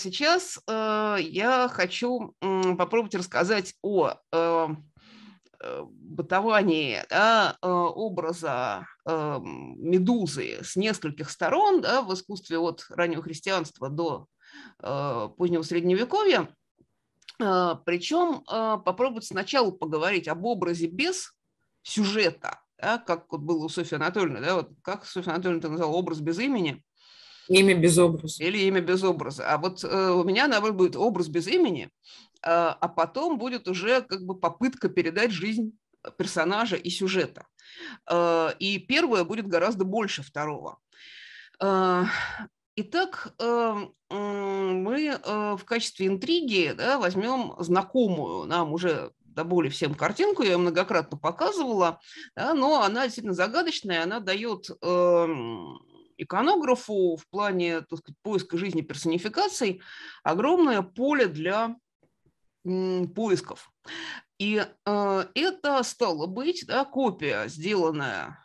Сейчас э, я хочу э, попробовать рассказать о э, э бытовании да, э, образа э, медузы с нескольких сторон да, в искусстве от раннего христианства до позднего средневековья. Причем попробовать сначала поговорить об образе без сюжета, да, как вот было у Софьи Анатольевны, да, вот как Софья Анатольевна это назвала образ без имени, Имя без образа. Или имя без образа. А вот э, у меня, наоборот, будет образ без имени, э, а потом будет уже как бы попытка передать жизнь персонажа и сюжета. Э, и первое будет гораздо больше второго. Э, Итак, э, мы э, в качестве интриги да, возьмем знакомую нам уже до боли всем картинку, я ее многократно показывала, да, но она действительно загадочная, она дает эм, иконографу в плане так сказать, поиска жизни персонификаций огромное поле для поисков. И э, это стало быть да, копия, сделанная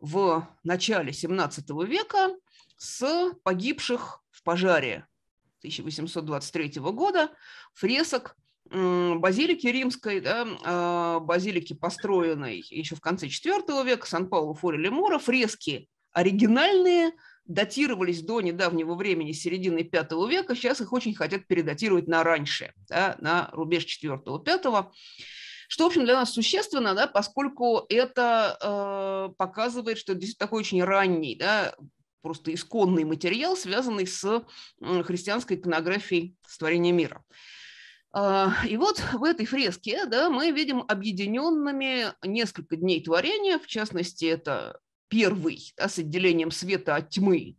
в начале 17 века с погибших в пожаре 1823 года фресок базилики римской, да, а, базилики, построенной еще в конце IV века, Сан-Паулу, Фори, Лемура, фрески оригинальные, датировались до недавнего времени, середины V века, сейчас их очень хотят передатировать на раньше, да, на рубеж IV-V, что, в общем, для нас существенно, да, поскольку это э, показывает, что здесь такой очень ранний, да, просто исконный материал, связанный с христианской иконографией створения мира. Э, и вот в этой фреске да, мы видим объединенными несколько дней творения, в частности, это первый да, с отделением света от тьмы,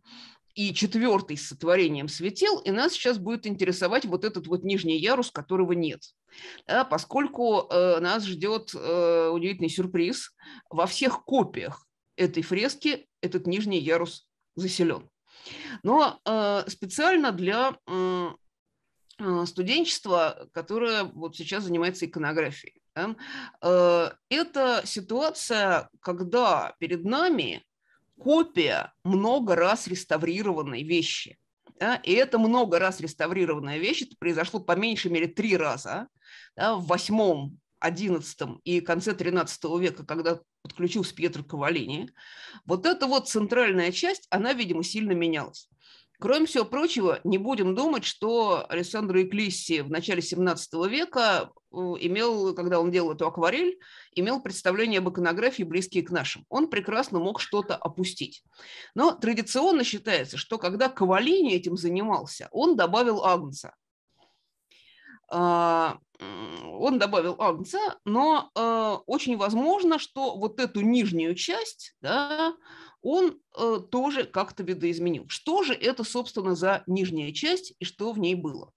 и четвертый с сотворением светил, и нас сейчас будет интересовать вот этот вот нижний ярус, которого нет. Да, поскольку э, нас ждет э, удивительный сюрприз, во всех копиях этой фрески этот нижний ярус заселен. Но э, специально для э, студенчества, которое вот сейчас занимается иконографией. Э, это ситуация, когда перед нами копия много раз реставрированной вещи. и это много раз реставрированная вещь, это произошло по меньшей мере три раза. в восьмом, одиннадцатом и конце тринадцатого века, когда подключился Пьетро Кавалини, вот эта вот центральная часть, она, видимо, сильно менялась. Кроме всего прочего, не будем думать, что Александр Эклисси в начале 17 века э, имел, когда он делал эту акварель, имел представление об иконографии, близкие к нашим. Он прекрасно мог что-то опустить. Но традиционно считается, что когда Кавалини этим занимался, он добавил Агнца. А, он добавил Агнца, но э, очень возможно, что вот эту нижнюю часть да, он э, тоже как-то видоизменил. Что же это, собственно, за нижняя часть и что в ней было?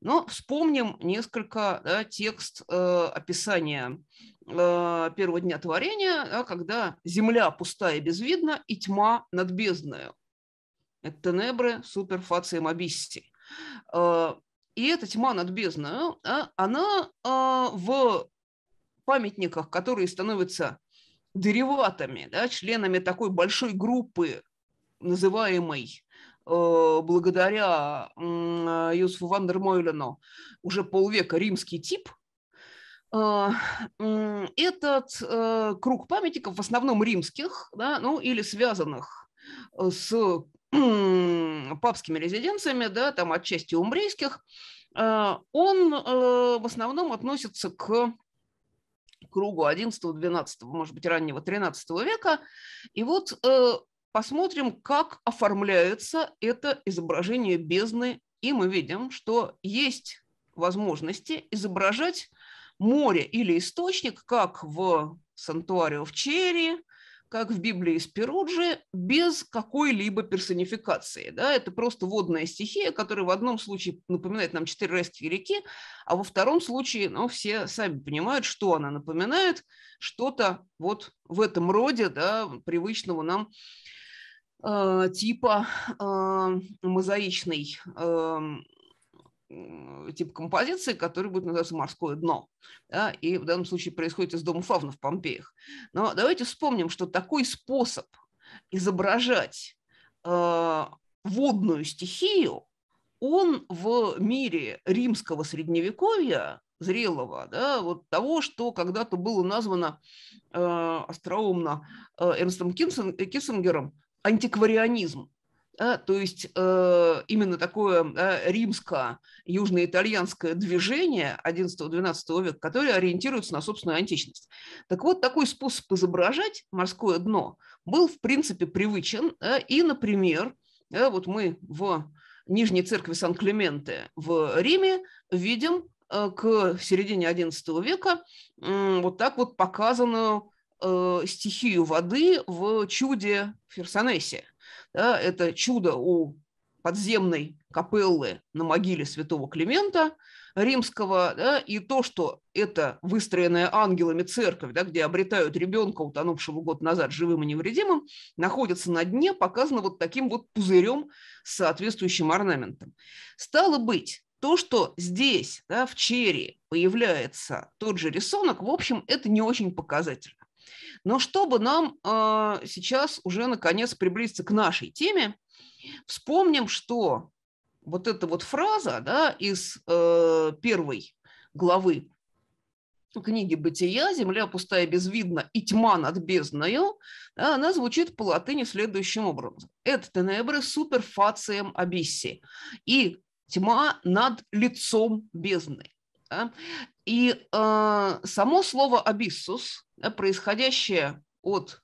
Но вспомним несколько да, текст э, описания э, первого дня творения, да, когда земля пустая и безвидна, и тьма над бездною. Это тенебры суперфацием абисси. Э, и эта тьма над бездною, она э, в памятниках, которые становятся дериватами, да, членами такой большой группы, называемой э, благодаря Юсуфу Вандермойлену уже полвека римский тип, э, этот э, круг памятников, в основном римских, да, ну или связанных с папскими резиденциями, да, там отчасти умбрейских, он в основном относится к кругу 11-12, может быть, раннего 13 века. И вот э, посмотрим, как оформляется это изображение бездны, и мы видим, что есть возможности изображать море или источник, как в Сантуарио в Черри, как в Библии Спируджи, без какой-либо персонификации. Да? Это просто водная стихия, которая в одном случае напоминает нам четыре райские реки, а во втором случае ну, все сами понимают, что она напоминает, что-то вот в этом роде да, привычного нам э, типа э, мозаичной э, тип композиции, который будет называться «Морское дно». Да, и в данном случае происходит из дома Фавна в Помпеях. Но давайте вспомним, что такой способ изображать э, водную стихию, он в мире римского средневековья зрелого, да, вот того, что когда-то было названо э, остроумно э, Эрнстом Киссингером антикварианизм да, то есть э, именно такое да, римско-южноитальянское движение XI-XII века, которое ориентируется на собственную античность. Так вот, такой способ изображать морское дно был, в принципе, привычен. Да, и, например, да, вот мы в Нижней церкви Сан-Клементе в Риме видим э, к середине XI века э, вот так вот показанную э, стихию воды в чуде Ферсонесе да, это чудо у подземной капеллы на могиле святого Климента римского, да, и то, что это выстроенная ангелами церковь, да, где обретают ребенка, утонувшего год назад живым и невредимым, находится на дне, показано вот таким вот пузырем с соответствующим орнаментом. Стало быть, то, что здесь, да, в черри, появляется тот же рисунок, в общем, это не очень показательно. Но чтобы нам э, сейчас уже наконец приблизиться к нашей теме, вспомним, что вот эта вот фраза да, из э, первой главы книги «Бытия» «Земля пустая безвидна и тьма над бездною», да, она звучит по латыни следующим образом. «Это тенебры суперфацием абисси» и «тьма над лицом бездны». Да? И э, само слово «абиссус» да, происходящее от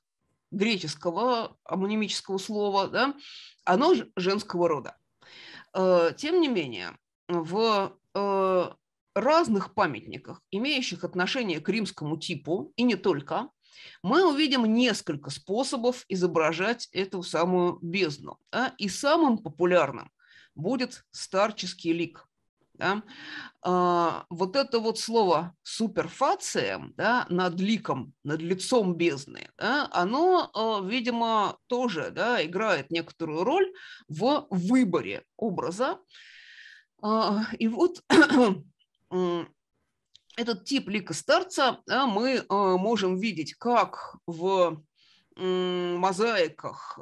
греческого амонимического слова, да, оно женского рода. Э, тем не менее, в э, разных памятниках, имеющих отношение к римскому типу, и не только, мы увидим несколько способов изображать эту самую бездну. Да? И самым популярным будет старческий лик. Да? А, вот это вот слово суперфация да, над ликом, над лицом бездны, да, оно, а, видимо, тоже да, играет некоторую роль в выборе образа. А, и вот этот тип лика старца да, мы можем видеть как в мозаиках,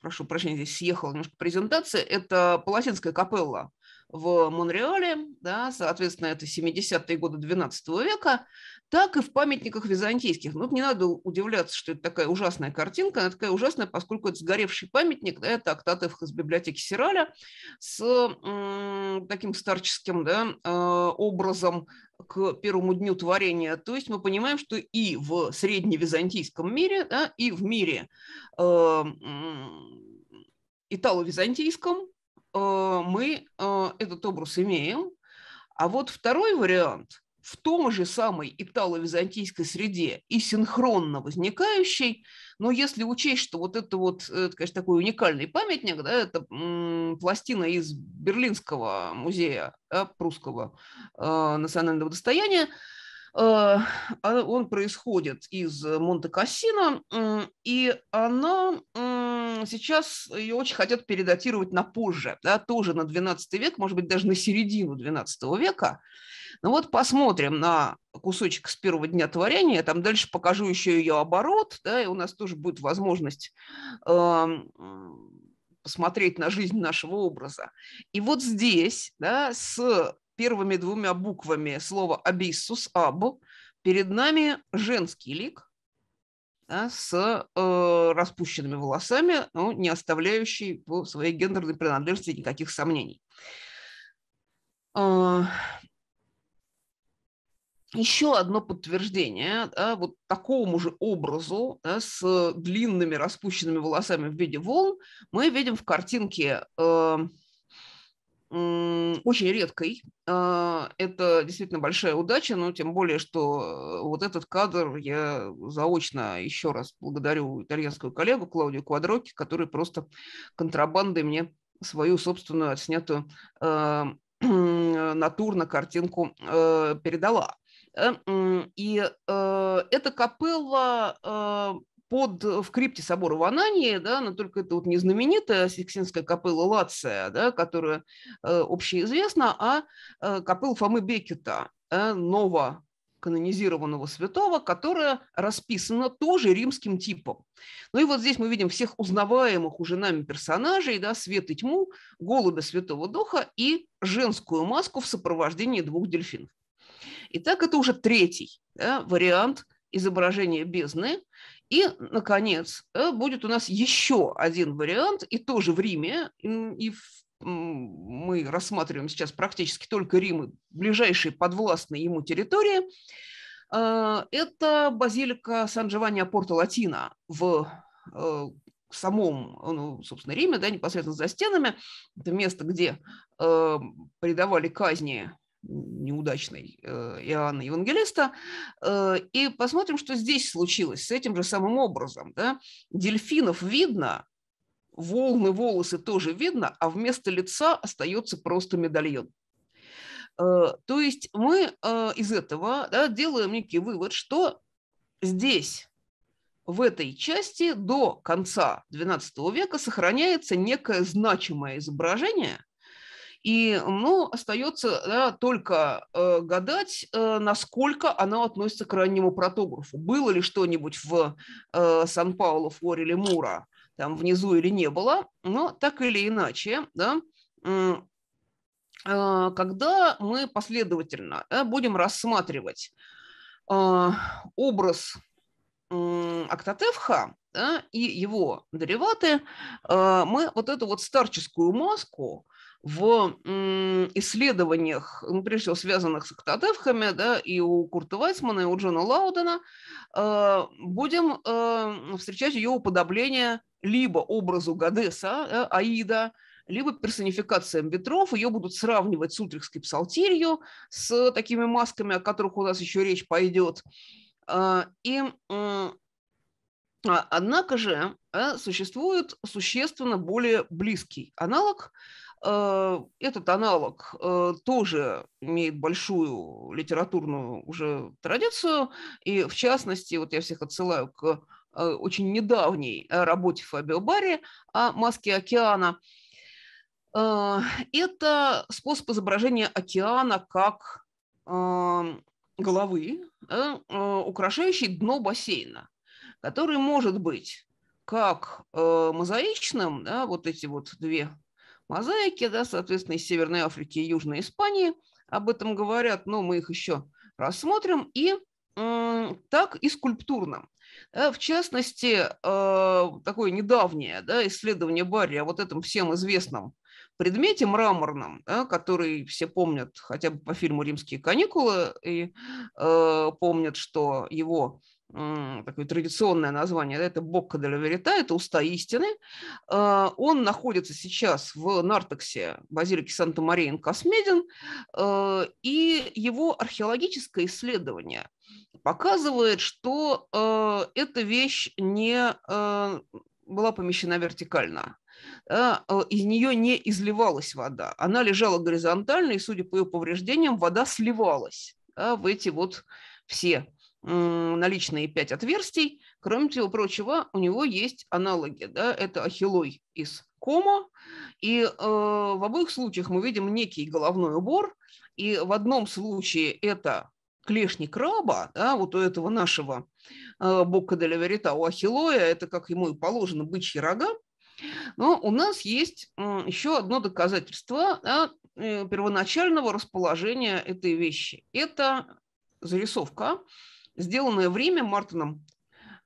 прошу прощения, здесь съехала немножко презентация, это палатинская капелла в Монреале, да, соответственно, это 70-е годы XII века, так и в памятниках византийских. Ну, не надо удивляться, что это такая ужасная картинка, она такая ужасная, поскольку это сгоревший памятник, да, это актатов из библиотеки Сираля с м, таким старческим да, а, образом к первому дню творения. То есть мы понимаем, что и в средневизантийском мире, да, и в мире э, итало-византийском Э, мы э, этот образ имеем. А вот второй вариант в том же самой итало-византийской среде и синхронно возникающий, но если учесть, что вот это вот, э, это, конечно, такой уникальный памятник, да, это пластина из Берлинского музея да, прусского э, национального достояния, Э, а, он происходит из э, Монте-Кассино, и она сейчас ее очень хотят передатировать на позже, да, тоже на 12 век, может быть, даже на середину 12 века. Ну вот посмотрим на кусочек с первого дня творения, там дальше покажу еще ее оборот, да, и у нас тоже будет возможность э, посмотреть на жизнь нашего образа. И вот здесь, да, с первыми двумя буквами слова «абиссус» – «аб». Перед нами женский лик да, с э, распущенными волосами, ну, не оставляющий по своей гендерной принадлежности никаких сомнений. Э, еще одно подтверждение да, вот такому же образу да, с длинными распущенными волосами в виде волн мы видим в картинке э, очень редкой. А, это действительно большая удача, но тем более, что э, вот этот кадр я заочно еще раз благодарю итальянскую коллегу Клаудию Квадроки, который просто контрабандой мне свою собственную отснятую а, натурно картинку э, передала. Э, и эта капелла под, э, в крипте собора в Анании, да, но только это вот не знаменитая Сикстинская капелла Лация, да, которая э, общеизвестна, а э, капелла Фомы Бекета, э, нового канонизированного святого, которая расписана тоже римским типом. Ну и вот здесь мы видим всех узнаваемых уже нами персонажей, да, свет и тьму, голубя Святого Духа и женскую маску в сопровождении двух дельфинов. Итак, это уже третий да, вариант изображения бездны. И, наконец, э, будет у нас еще один вариант, и тоже в Риме, и в мы рассматриваем сейчас практически только Рим и ближайшие подвластные ему территории, а, это базилика Сан-Джованни Порта Латина э, в самом, ну, собственно, Риме, да, непосредственно за стенами. Это место, где э, придавали казни неудачной э, Иоанна Евангелиста, э, и посмотрим, что здесь случилось с этим же самым образом. Да? Дельфинов видно, волны, волосы тоже видно, а вместо лица остается просто медальон. Э, то есть мы из этого да, делаем некий вывод, что здесь, в этой части до конца XII века сохраняется некое значимое изображение – и ну, остается да, только э, гадать, э, насколько она относится к раннему протографу. Было ли что-нибудь в э, Сан-Паулу, Флоре или Мура там внизу или не было, но так или иначе, да, э, когда мы последовательно да, будем рассматривать э, образ э, Актатевха, да, и его дериваты, э, мы вот эту вот старческую маску в исследованиях, ну, прежде всего, связанных с октотевхами, да, и у Курта Вайсмана, и у Джона Лаудена, э, будем э, встречать ее уподобление либо образу Гадеса, э, Аида, либо персонификациям ветров. Ее будут сравнивать с утрехской псалтирью, с такими масками, о которых у нас еще речь пойдет. Э, и а, Однако же э, существует существенно более близкий аналог – Э, этот аналог э, тоже имеет большую литературную уже традицию, и в частности, вот я всех отсылаю к э, очень недавней работе Фабио Барри о маске океана. Это способ изображения океана как эм, головы, украшающей дно бассейна, который может быть как мозаичным, да, вот эти вот две мозаики, да, соответственно, из Северной Африки и Южной Испании. Об этом говорят, но мы их еще рассмотрим. И так и скульптурно. Э, в частности, э, такое недавнее да, исследование Барри о вот этом всем известном предмете мраморном, да, который все помнят хотя бы по фильму «Римские каникулы» и э, помнят, что его такое традиционное название, это Бокка де Верита, это «Уста истины». А, он находится сейчас в Нартексе базилике Санта-Мария Космедин, а, и его археологическое исследование показывает, что а, эта вещь не была помещена вертикально из нее не изливалась вода. Она лежала горизонтально, и, судя по ее повреждениям, вода сливалась в эти вот все наличные пять отверстий. Кроме всего прочего, у него есть аналоги. Да? Это ахиллой из Комо, И э, в обоих случаях мы видим некий головной убор. И в одном случае это клешни краба, да, вот у этого нашего э, Бокка де Верита, у ахиллоя, это, как ему и положено, бычьи рога. Но у нас есть э, еще одно доказательство да, э, первоначального расположения этой вещи. Это зарисовка сделанное время Мартином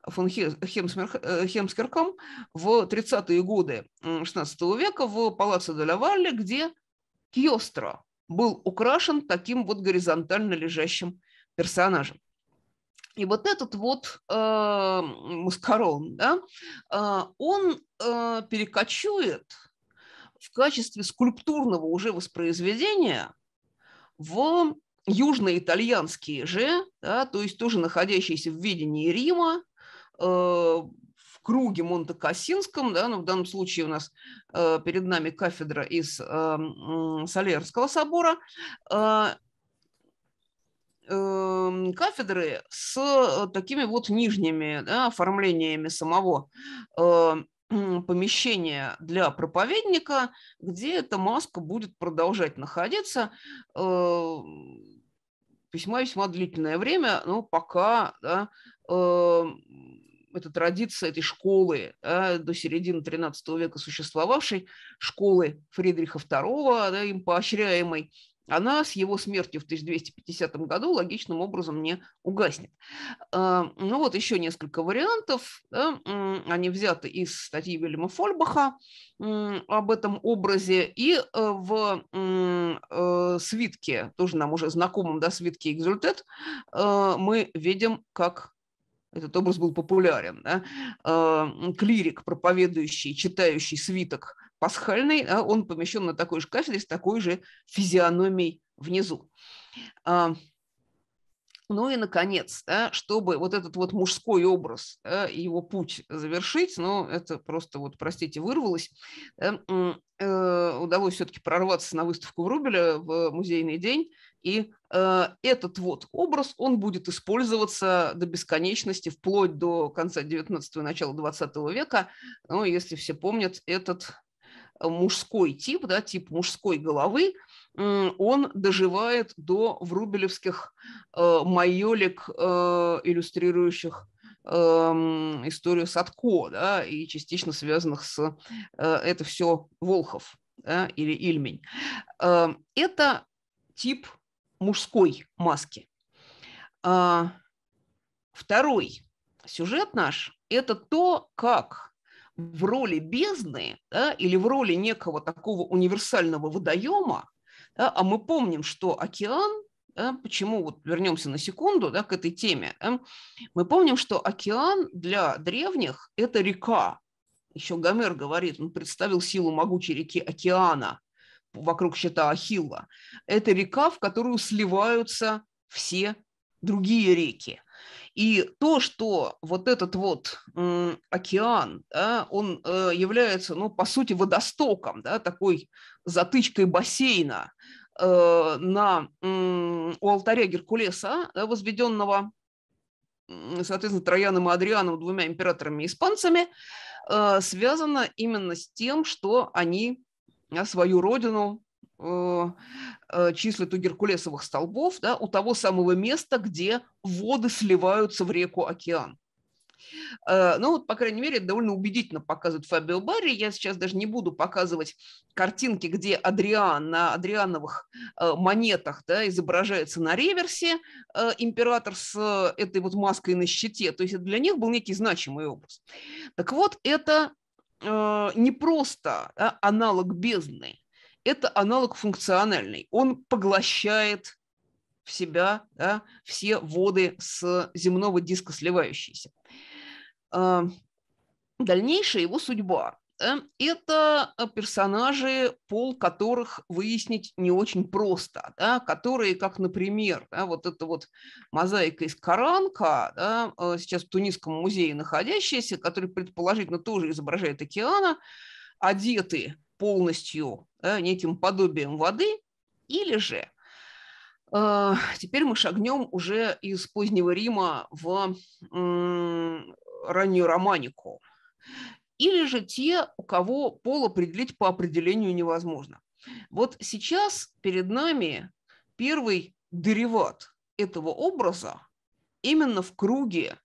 фон э, Хемскерком в 30-е годы XVI века в Палаццо де Валле, где Кьостро был украшен таким вот горизонтально лежащим персонажем. И вот этот вот э, Маскарон, да, э, он э, перекочует в качестве скульптурного уже воспроизведения в южноитальянские же, да, то есть тоже находящиеся в ведении Рима, э, в круге Монте-Кассинском, да, но ну, в данном случае у нас э, перед нами кафедра из э, Солерского собора, э, кафедры с э, такими вот нижними да, оформлениями самого э, помещения для проповедника, где эта маска будет продолжать находиться. Э, весьма весьма длительное время, но пока да, э, эта традиция этой школы да, до середины XIII века существовавшей, школы Фридриха II, да, им поощряемой, она с его смертью в 1250 году логичным образом не угаснет. Э, ну вот еще несколько вариантов. Да? Они взяты из статьи Вильяма Фольбаха об этом образе. И э, в э, свитке, тоже нам уже знакомом, да, свитке «Экзультет», мы видим, как этот образ был популярен. Да? Клирик, проповедующий, читающий свиток пасхальный, а он помещен на такой же кафедре с такой же физиономией внизу. А, ну и, наконец, да, чтобы вот этот вот мужской образ, да, его путь завершить, ну, это просто вот, простите, вырвалось, да, э, удалось все-таки прорваться на выставку Врубеля в музейный день, и э, этот вот образ, он будет использоваться до бесконечности, вплоть до конца 19-го, начала 20 века. Ну, если все помнят, этот мужской тип, да, тип мужской головы, он доживает до врубелевских э, майолик, э, иллюстрирующих эм, историю Садко, да, и частично связанных с э, это все Волхов да, или Ильмень. Эм, это тип мужской маски. А, второй сюжет наш – это то, как в роли бездны да, или в роли некого такого универсального водоема, да, а мы помним, что океан, да, почему вот вернемся на секунду да, к этой теме, да, мы помним, что океан для древних это река. Еще Гомер говорит, он представил силу могучей реки океана вокруг щита Ахилла. Это река, в которую сливаются все другие реки. И то, что вот этот вот э, океан, да, он э, является, ну, по сути, водостоком, да, такой затычкой бассейна э, на, э, у алтаря Геркулеса, да, возведенного соответственно, Трояном и Адрианом, двумя императорами-испанцами, э, связано именно с тем, что они свою родину Э, э, числит у Геркулесовых столбов, да, у того самого места, где воды сливаются в реку-океан. Э, ну вот, по крайней мере, довольно убедительно показывает Фабио Барри. Я сейчас даже не буду показывать картинки, где Адриан на Адриановых монетах да, изображается на реверсе император с этой вот маской на щите. То есть это для них был некий значимый образ. Так вот, это не просто да, аналог бездны, это аналог функциональный. Он поглощает в себя да, все воды с земного диска сливающиеся. Э, дальнейшая его судьба – это э, персонажи, пол которых выяснить не очень просто, да, которые, как, например, да, вот эта вот мозаика из Каранка, да, э, сейчас в Тунисском музее находящаяся, который предположительно тоже изображает океана, одеты полностью да, э, неким подобием воды, или же э, теперь мы шагнем уже из позднего Рима в раннюю романику, или же те, у кого пол определить по определению невозможно. Вот сейчас перед нами первый дериват этого образа именно в круге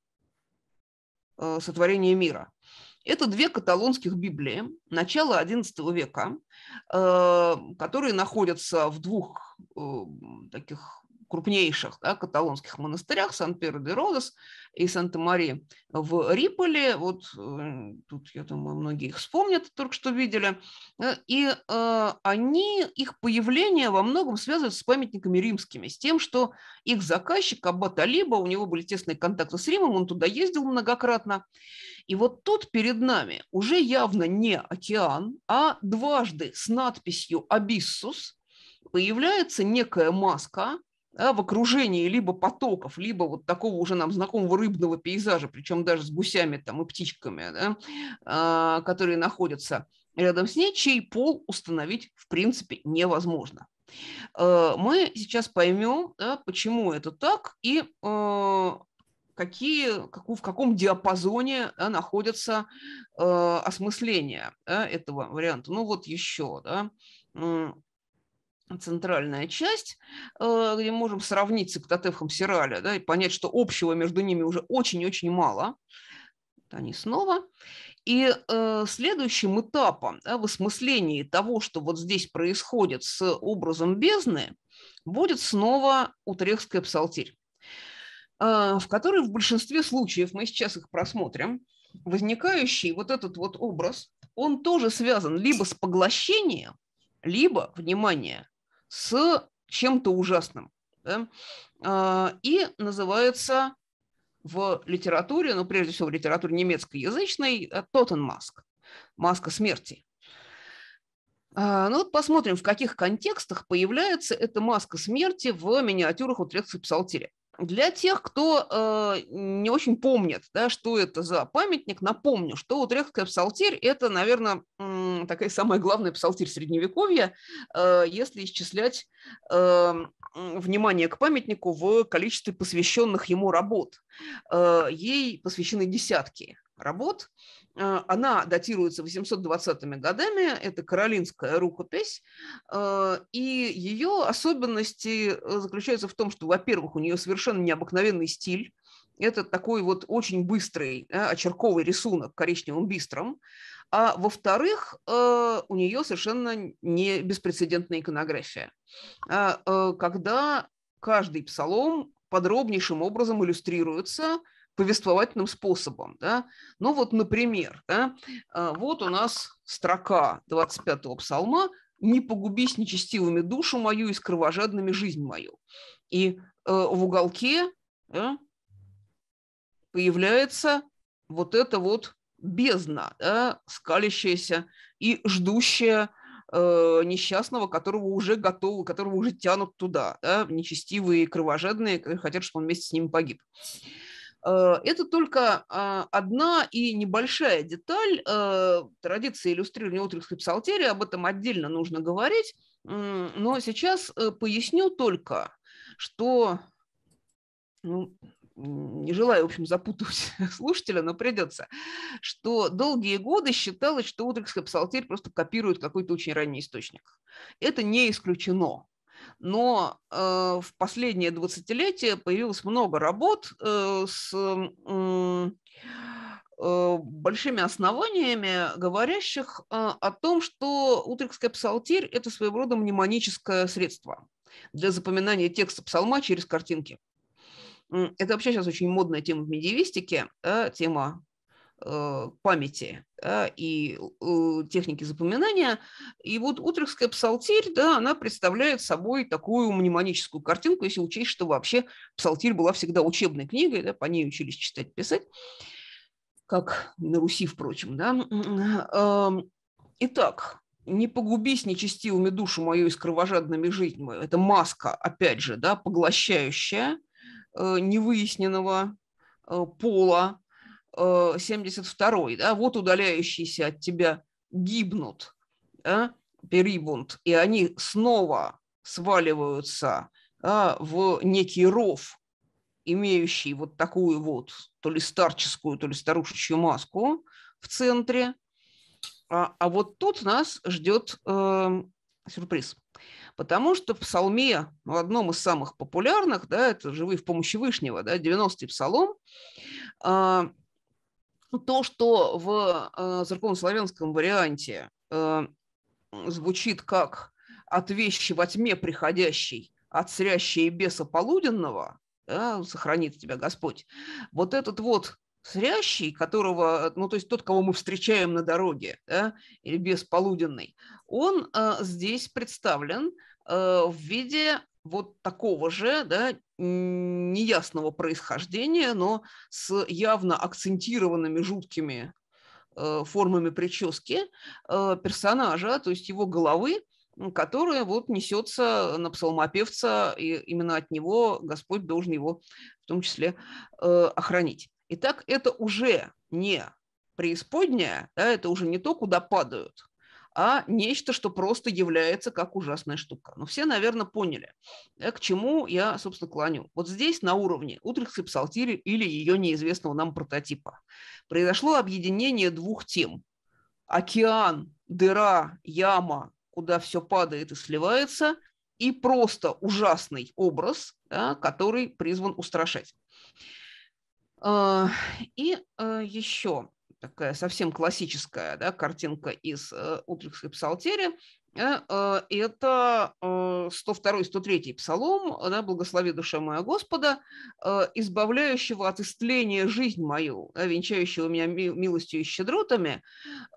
э, сотворения мира – это две каталонских Библии начала XI века, э, которые находятся в двух э, таких крупнейших да, каталонских монастырях Сан-Перо-де-Родос и Санта-Мари в Риполе. Вот э, тут, я думаю, многие их вспомнят, только что видели. И э, они, их появление во многом связывается с памятниками римскими, с тем, что их заказчик Аббат Алиба, у него были тесные контакты с Римом, он туда ездил многократно, и вот тут перед нами уже явно не океан, а дважды с надписью «Абиссус» появляется некая маска, да, в окружении либо потоков, либо вот такого уже нам знакомого рыбного пейзажа, причем даже с гусями там и птичками, да, а, которые находятся рядом с ней, чей пол установить в принципе невозможно. Э, мы сейчас поймем, да, почему это так, и э, какие, как, в каком диапазоне да, находятся э, осмысления да, этого варианта. Ну вот еще, да, центральная часть, э, где мы можем сравнить с Эктотефом Сираля да, и понять, что общего между ними уже очень-очень мало. Они снова. И э, следующим этапом да, в осмыслении того, что вот здесь происходит с образом бездны, будет снова утрехская псалтирь. А, в которой в большинстве случаев, мы сейчас их просмотрим, возникающий вот этот вот образ, он тоже связан либо с поглощением, либо, внимание, с чем-то ужасным. Да? А, и называется в литературе, ну, прежде всего в литературе немецкоязычной, Тоттенмаск, э, маска смерти. А, ну вот посмотрим, в каких контекстах появляется эта маска смерти в миниатюрах у Утрехтской псалтири. Для тех, кто э, не очень помнит, да, что это за памятник, напомню, что Утрехтская псалтирь – это, наверное, такая самая главная псалтирь Средневековья, э, если исчислять э, внимание к памятнику в количестве посвященных ему работ. Э, ей посвящены десятки работ, а, она датируется 820-ми годами, это каролинская рукопись, а, и ее особенности э, заключаются в том, что, во-первых, у нее совершенно необыкновенный стиль, это такой вот очень быстрый очерковый рисунок коричневым бистром, а во-вторых, э, у нее совершенно не беспрецедентная иконография, а, э, когда каждый псалом подробнейшим образом иллюстрируется – повествовательным способом. Да? Ну вот, например, да, а, вот у нас строка 25-го псалма «Не погубись нечестивыми душу мою и с кровожадными жизнь мою». И э, в уголке да, появляется вот это вот бездна, да, скалящаяся и ждущая э, несчастного, которого уже готовы, которого уже тянут туда, да, нечестивые и кровожадные, которые хотят, чтобы он вместе с ним погиб. Э, это только а, одна и небольшая деталь э, традиции иллюстрирования утренской псалтерии, об этом отдельно нужно говорить, но сейчас э, поясню только, что ну, не желаю, в общем, запутывать слушателя, но придется, что долгие годы считалось, что Утрекская псалтирь просто копирует какой-то очень ранний источник. Это не исключено но э, в последнее двадцатилетие появилось много работ э, с э, большими основаниями, говорящих о том, что утрекская псалтирь – это своего рода мнемоническое средство для запоминания текста псалма через картинки. Это вообще сейчас очень модная тема в медиевистике, тема Э, памяти да, и э, техники запоминания. И вот утрехская псалтирь, да, она представляет собой такую мнемоническую картинку, если учесть, что вообще псалтирь была всегда учебной книгой, да, по ней учились читать, писать, как на Руси, впрочем. Да. Эм, итак, не погубись нечестивыми душу мою и с кровожадными жизнь мою. Это маска, опять же, да, поглощающая э, невыясненного пола, 72-й, э, да, вот удаляющиеся от тебя гибнут, да, перибунт, и они снова сваливаются да, в некий ров, имеющий вот такую вот то ли старческую, то ли старушечью маску в центре. А, а вот тут нас ждет э, сюрприз. Потому что в псалме, в ну, одном из самых популярных, да, это «Живые в помощи Вышнего», да, 90-й псалом, а, ну, то, что в э, церковно-славянском варианте э, звучит как «от вещи во тьме приходящей, от срящей беса полуденного», да, сохранит тебя Господь, вот этот вот срящий, которого, ну, то есть тот, кого мы встречаем на дороге, да, или полуденный, он э, здесь представлен э, в виде вот такого же, да, неясного происхождения, но с явно акцентированными жуткими э, формами прически э, персонажа, то есть его головы, которая вот несется на псалмопевца, и именно от него Господь должен его в том числе э, охранить. Итак, это уже не преисподняя, да, это уже не то, куда падают, а нечто, что просто является как ужасная штука. Но ну, все, наверное, поняли, э, к чему я, собственно, клоню. Вот здесь на уровне Утрехской псалтири или ее неизвестного нам прототипа произошло объединение двух тем. Океан, дыра, яма, куда все падает и сливается, и просто ужасный образ, да, который призван устрашать. А, и э, еще такая совсем классическая да, картинка из э, Утрехской псалтери. Э, э, это 102-103 псалом, да, «Благослови душа моя Господа, избавляющего от истления жизнь мою, да, венчающего меня милостью и щедротами».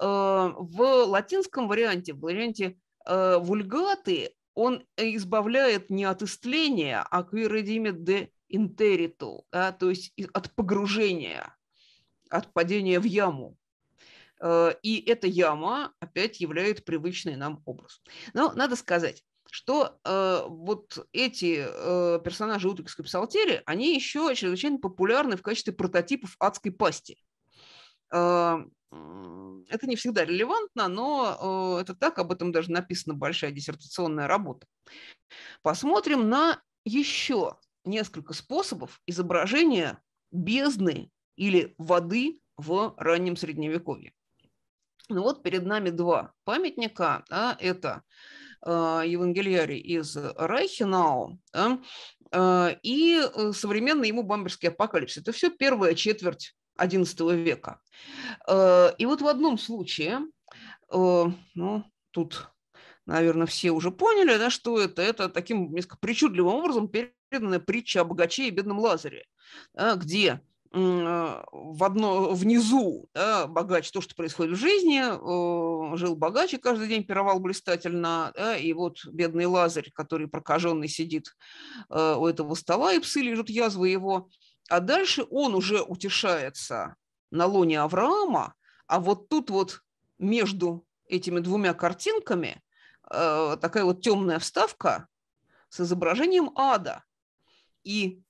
В латинском варианте, в варианте вульгаты, он избавляет не от истления, а «qui redimit de интериту», да, то есть от погружения от падения в яму. Э, и эта яма опять является привычный нам образ. Но надо сказать, что э, вот эти э, персонажи Утрикской псалтери, они еще чрезвычайно популярны в качестве прототипов адской пасти. Э, это не всегда релевантно, но э, это так, об этом даже написана большая диссертационная работа. Посмотрим на еще несколько способов изображения бездны или воды в раннем средневековье. Ну вот перед нами два памятника. Да, это э, Евангелиарий из Райхенау да, а, э, и современный ему бамберский апокалипсис. Это все первая четверть XI века. Э, и вот в одном случае, э, ну, тут, наверное, все уже поняли, да, что это, это таким несколько причудливым образом переданная притча о богаче и бедном Лазаре, где а, в одно, внизу да, богач, то, что происходит в жизни, э, жил богач и каждый день пировал блистательно, да, и вот бедный Лазарь, который прокаженный сидит э, у этого стола, и псы лежат язвы его, а дальше он уже утешается на лоне Авраама, а вот тут вот между этими двумя картинками э, такая вот темная вставка с изображением ада. И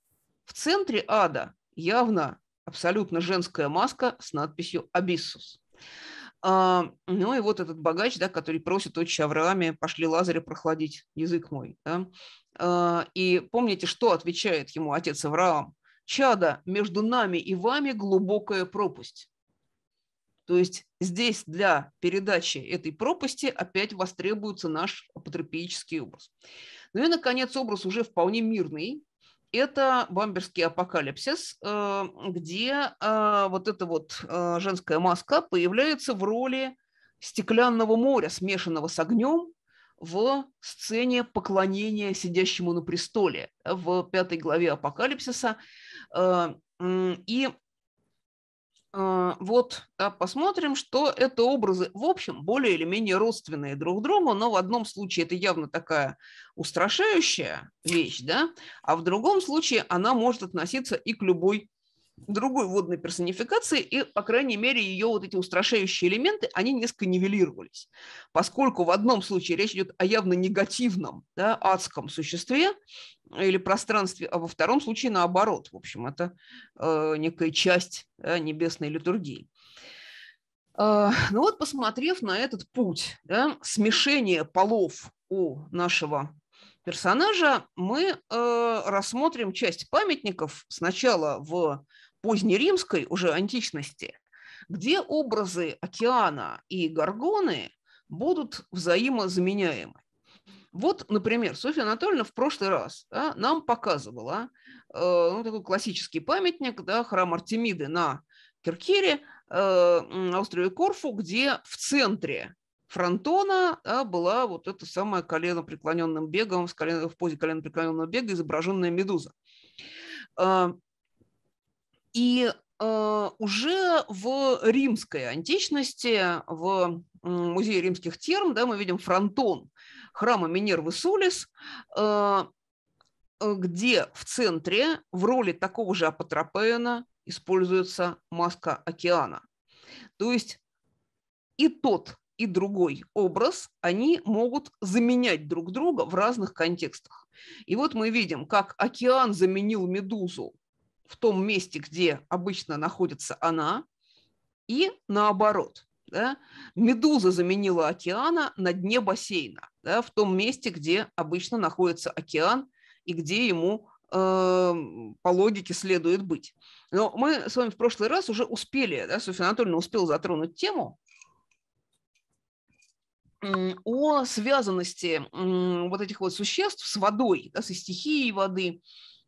в центре ада – явно абсолютно женская маска с надписью «Абиссус». А, ну и вот этот богач, да, который просит отче Аврааме, пошли Лазаря прохладить, язык мой. Да? А, и помните, что отвечает ему отец Авраам? «Чада, между нами и вами глубокая пропасть». То есть здесь для передачи этой пропасти опять востребуется наш апотропический образ. Ну и, наконец, образ уже вполне мирный, это бомберский апокалипсис, э, где э, вот эта вот э, женская маска появляется в роли стеклянного моря, смешанного с огнем, в сцене поклонения сидящему на престоле в пятой главе Апокалипсиса. И а, вот да, посмотрим, что это образы, в общем, более или менее родственные друг другу, но в одном случае это явно такая устрашающая вещь, да, а в другом случае она может относиться и к любой другой водной персонификации, и, по крайней мере, ее вот эти устрашающие элементы, они несколько нивелировались. Поскольку в одном случае речь идет о явно негативном, да, адском существе, или пространстве, а во втором случае наоборот. В общем, это э, некая часть да, небесной литургии. Э, ну вот, посмотрев на этот путь да, смешения полов у нашего персонажа, мы э, рассмотрим часть памятников сначала в позднеримской уже античности, где образы океана и горгоны будут взаимозаменяемы. Вот, например, Софья Анатольевна в прошлый раз да, нам показывала э, ну, такой классический памятник, да, храм Артемиды на Киркире, э, на острове Корфу, где в центре фронтона да, была вот эта самая колено преклоненным бегом, с колено, в позе колено преклоненного бега изображенная медуза. Э, и э, уже в римской античности, в музее римских терм, да, мы видим фронтон храма Минервы Солис, э, э, где в центре в роли такого же апотропена используется маска океана. То есть и тот, и другой образ, они могут заменять друг друга в разных контекстах. И вот мы видим, как океан заменил медузу в том месте, где обычно находится она, и наоборот. Да? Медуза заменила океана на дне бассейна, да, в том месте, где обычно находится океан и где ему э, по логике следует быть. Но мы с вами в прошлый раз уже успели, да, Софья Анатольевна успела затронуть тему о связанности вот этих вот существ с водой, да, со стихией воды.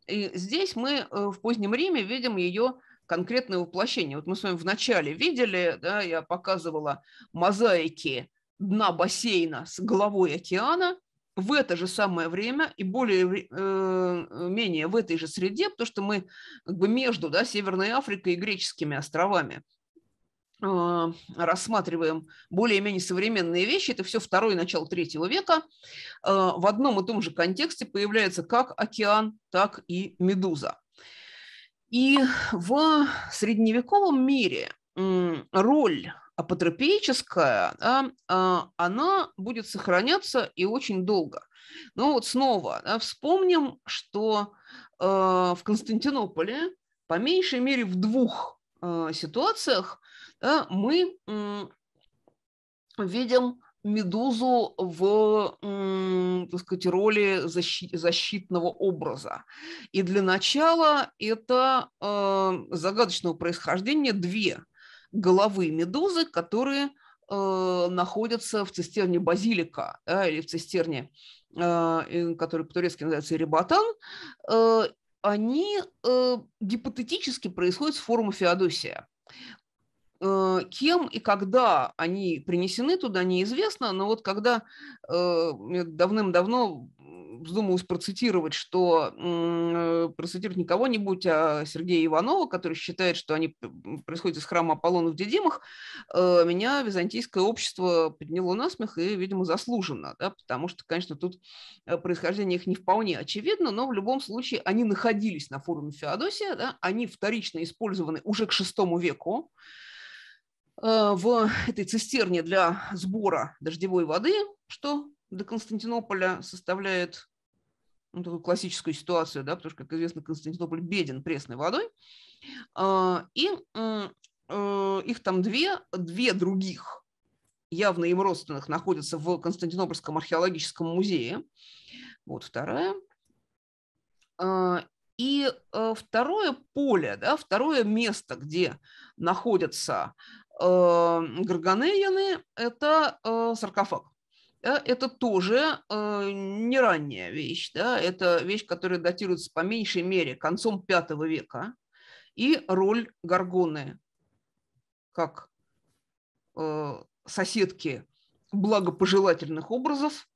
И здесь мы э, в позднем Риме видим ее конкретное воплощение. Вот мы с вами вначале видели, да, я показывала мозаики дна бассейна с головой океана, в это же самое время и более э, менее в этой же среде, потому что мы как бы между да, Северной Африкой и греческими островами а, рассматриваем более-менее современные вещи, это все второй начало третьего века, а, в одном и том же контексте появляется как океан, так и медуза. И в средневековом мире роль апотропеическая, да, а, она будет сохраняться и очень долго. Но вот снова да, вспомним, что а, в Константинополе по меньшей мере в двух а, ситуациях да, мы видим Медузу в, так сказать, роли защи- защитного образа. И для начала это э, загадочного происхождения две головы медузы, которые э, находятся в цистерне базилика э, или в цистерне, э, который по-турецки называется рибатан, э, они э, гипотетически происходят с формы Феодосия Э, кем и когда они принесены туда, неизвестно, но вот когда э, давным-давно вздумалось процитировать, что э, процитировать не кого-нибудь, а Сергея Иванова, который считает, что они происходят из храма Аполлона в Дедимах, меня византийское общество подняло на смех и, видимо, заслуженно, да, потому что, конечно, тут происхождение их не вполне очевидно, но в любом случае они находились на форуме Феодосия, да, они вторично использованы уже к VI веку, Э, в этой цистерне для сбора дождевой воды, что до Константинополя составляет ну, такую классическую ситуацию, да, потому что, как известно, Константинополь беден пресной водой. Э, и э, их там две, две других, явно им родственных, находятся в Константинопольском археологическом музее. Вот вторая. И второе поле, да, второе место, где находятся Эм, Гарганеяны – это э, саркофаг. Э, это тоже э, не ранняя вещь. Да? Это вещь, которая датируется по меньшей мере концом V века. И роль Гаргоны как соседки благопожелательных образов,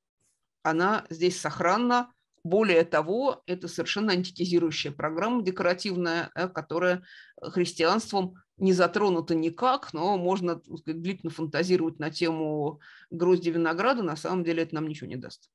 она здесь сохранна. Более того, это совершенно антикизирующая программа декоративная, которая христианством не затронуто никак, но можно так сказать, длительно фантазировать на тему грозди винограда, на самом деле это нам ничего не даст.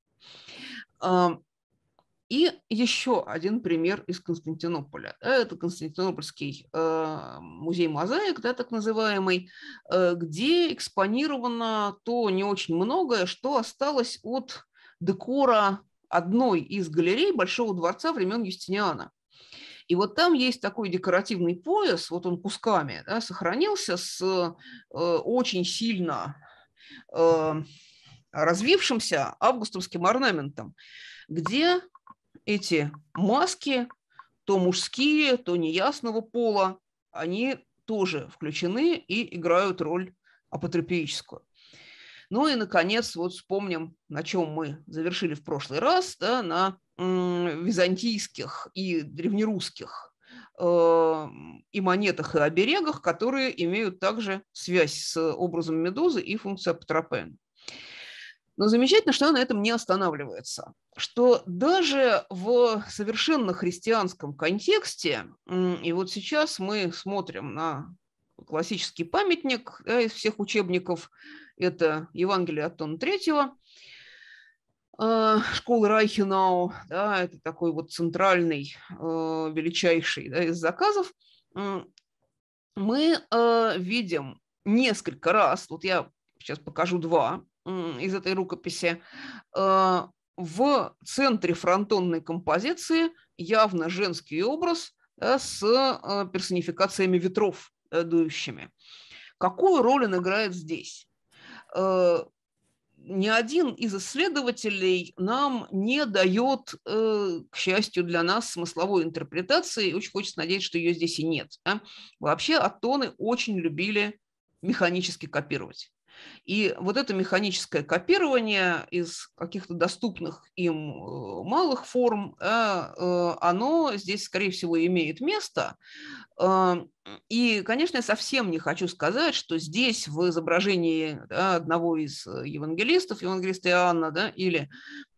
И еще один пример из Константинополя. Это Константинопольский э, музей мозаик, да, так называемый, э, где экспонировано то не очень многое, что осталось от декора одной из галерей Большого дворца времен Юстиниана. И вот там есть такой декоративный пояс, вот он кусками да, сохранился с э, очень сильно э, развившимся августовским орнаментом, где эти маски, то мужские, то неясного пола, они тоже включены и играют роль апотропическую. Ну и, наконец, вот вспомним, на чем мы завершили в прошлый раз, да, на византийских и древнерусских э, и монетах, и оберегах, которые имеют также связь с образом Медузы и функцией Патропена. Но замечательно, что она на этом не останавливается, что даже в совершенно христианском контексте, и вот сейчас мы смотрим на классический памятник да, из всех учебников. Это Евангелие от Тона Третьего, э, школы Райхенау. Да, это такой вот центральный, э, величайший да, из заказов. Мы э, видим несколько раз, вот я сейчас покажу два из этой рукописи, в центре фронтонной композиции явно женский образ – с персонификациями ветров дующими. Какую роль он играет здесь? Э, ни один из исследователей нам не дает, э, к счастью для нас, смысловой интерпретации. Очень хочется надеяться, что ее здесь и нет. Вообще, атоны очень любили механически копировать. И вот это механическое копирование из каких-то доступных им э, малых форм, э, оно здесь, скорее всего, имеет место. Э, и, конечно, я совсем не хочу сказать, что здесь в изображении одного из евангелистов, евангелиста Иоанна, да, или